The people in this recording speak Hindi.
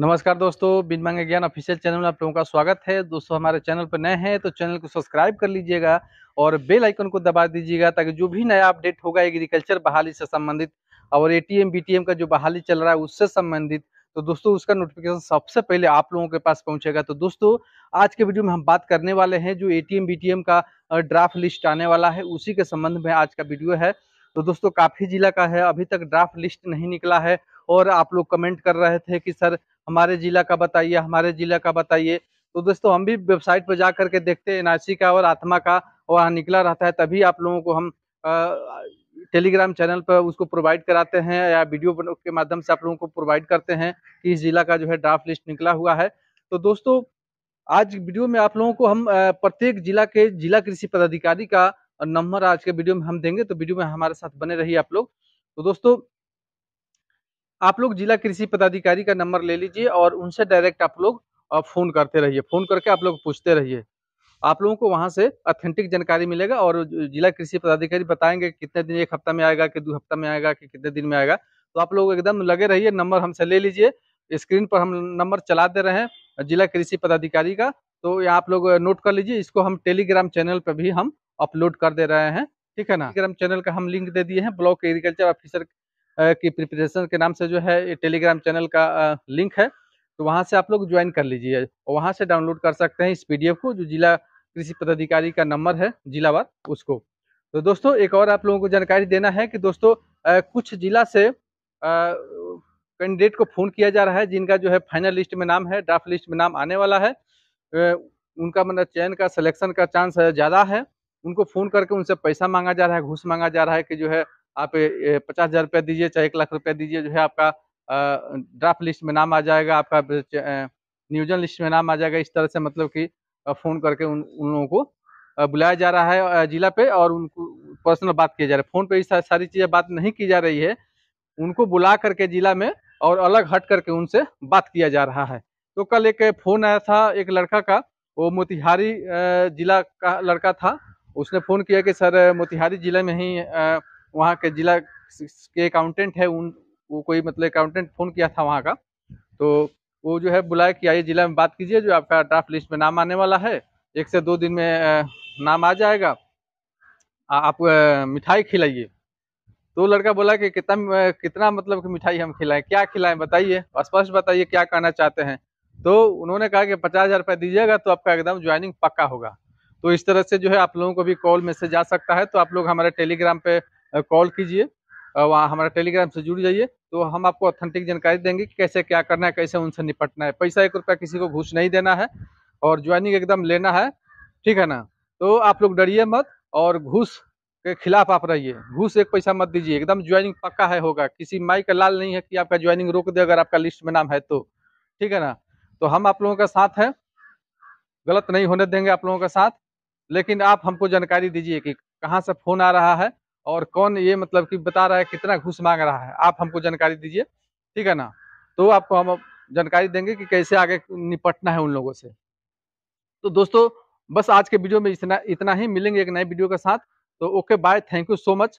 नमस्कार दोस्तों बिन मांगे ज्ञान ऑफिशियल चैनल में आप लोगों का स्वागत है दोस्तों हमारे चैनल पर नए हैं तो चैनल को सब्सक्राइब कर लीजिएगा और बेल आइकन को दबा दीजिएगा ताकि जो भी नया अपडेट होगा एग्रीकल्चर बहाली से संबंधित और एटीएम बीटीएम का जो बहाली चल रहा है उससे संबंधित तो दोस्तों उसका नोटिफिकेशन सबसे पहले आप लोगों के पास पहुंचेगा तो दोस्तों आज के वीडियो में हम बात करने वाले हैं जो एटीएम बीटीएम का ड्राफ्ट लिस्ट आने वाला है उसी के संबंध में आज का वीडियो है तो दोस्तों काफ़ी जिला का है अभी तक ड्राफ्ट लिस्ट नहीं निकला है और आप लोग कमेंट कर रहे थे कि सर हमारे जिला का बताइए हमारे जिला का बताइए तो दोस्तों हम भी वेबसाइट पर जा करके देखते हैं एनआईसी का और आत्मा का वहाँ निकला रहता है तभी आप लोगों को हम टेलीग्राम चैनल पर उसको प्रोवाइड कराते हैं या वीडियो के माध्यम से आप लोगों को प्रोवाइड करते हैं कि इस जिला का जो है ड्राफ्ट लिस्ट निकला हुआ है तो दोस्तों आज वीडियो में आप लोगों को हम प्रत्येक जिला के जिला कृषि पदाधिकारी का नंबर आज के वीडियो में हम देंगे तो वीडियो में हमारे साथ बने रहिए आप लोग तो दोस्तों आप लोग जिला कृषि पदाधिकारी का नंबर ले लीजिए और उनसे डायरेक्ट आप लोग फोन करते रहिए फोन करके आप लोग पूछते रहिए आप लोगों को वहाँ से ऑथेंटिक जानकारी मिलेगा और जिला कृषि पदाधिकारी बताएंगे कितने दिन एक हफ्ता में आएगा कि दो हफ्ता में आएगा कि कितने दिन में आएगा तो आप लोग एकदम लगे रहिए नंबर हमसे ले लीजिए स्क्रीन पर हम नंबर चला दे रहे हैं जिला कृषि पदाधिकारी का तो यहाँ आप लोग नोट कर लीजिए इसको हम टेलीग्राम चैनल पर भी हम अपलोड कर दे रहे हैं ठीक है ना टेलीग्राम चैनल का हम लिंक दे दिए हैं ब्लॉक एग्रीकल्चर ऑफिसर की प्रिपरेशन के नाम से जो है टेलीग्राम चैनल का लिंक है तो वहाँ से आप लोग ज्वाइन कर लीजिए और वहाँ से डाउनलोड कर सकते हैं इस पी को जो जिला कृषि पदाधिकारी का नंबर है जिलावार उसको तो दोस्तों एक और आप लोगों को जानकारी देना है कि दोस्तों कुछ जिला से कैंडिडेट को फ़ोन किया जा रहा है जिनका जो है फाइनल लिस्ट में नाम है ड्राफ्ट लिस्ट में नाम आने वाला है उनका मतलब चयन का सिलेक्शन का चांस ज़्यादा है उनको फ़ोन करके उनसे पैसा मांगा जा रहा है घूस मांगा जा रहा है कि जो है आप पचास हज़ार रुपया दीजिए चाहे एक लाख रुपया दीजिए जो है आपका ड्राफ्ट लिस्ट में नाम आ जाएगा आपका नियोजन लिस्ट में नाम आ जाएगा इस तरह से मतलब कि फ़ोन करके उन उन लोगों को बुलाया जा रहा है जिला पे और उनको पर्सनल बात किया जा रहा है फ़ोन पे इस सारी चीज़ें बात नहीं की जा रही है उनको बुला करके जिला में और अलग हट करके उनसे बात किया जा रहा है तो कल एक फ़ोन आया था एक लड़का का वो मोतिहारी जिला का लड़का था उसने फ़ोन किया कि सर मोतिहारी जिले में ही वहाँ के जिला के अकाउंटेंट है उन वो कोई मतलब अकाउंटेंट फ़ोन किया था वहाँ का तो वो जो है बुलाया कि आइए ज़िला में बात कीजिए जो आपका ड्राफ्ट लिस्ट में नाम आने वाला है एक से दो दिन में नाम आ जाएगा आप मिठाई खिलाइए तो लड़का बोला कि कितना कितना मतलब कि मिठाई हम खिलाएं क्या खिलाएं बताइए स्पष्ट बताइए क्या कहना चाहते हैं तो उन्होंने कहा कि पचास हज़ार रुपये दीजिएगा तो आपका एकदम ज्वाइनिंग पक्का होगा तो इस तरह से जो है आप लोगों को भी कॉल मैसेज आ सकता है तो आप लोग हमारे टेलीग्राम पे कॉल कीजिए वहाँ हमारा टेलीग्राम से जुड़ जाइए तो हम आपको ऑथेंटिक जानकारी देंगे कि कैसे क्या करना है कैसे उनसे निपटना है पैसा एक रुपया किसी को घूस नहीं देना है और ज्वाइनिंग एकदम लेना है ठीक है ना तो आप लोग डरिए मत और घूस के खिलाफ आप रहिए घूस एक पैसा मत दीजिए एकदम ज्वाइनिंग पक्का है होगा किसी माई का लाल नहीं है कि आपका ज्वाइनिंग रोक दे अगर आपका लिस्ट में नाम है तो ठीक है ना तो हम आप लोगों का साथ हैं गलत नहीं होने देंगे आप लोगों का साथ लेकिन आप हमको जानकारी दीजिए कि कहाँ से फ़ोन आ रहा है और कौन ये मतलब कि बता रहा है कितना घूस मांग रहा है आप हमको जानकारी दीजिए ठीक है ना तो आपको हम जानकारी देंगे कि कैसे आगे निपटना है उन लोगों से तो दोस्तों बस आज के वीडियो में इतना इतना ही मिलेंगे एक नए वीडियो के साथ तो okay bye thank you so much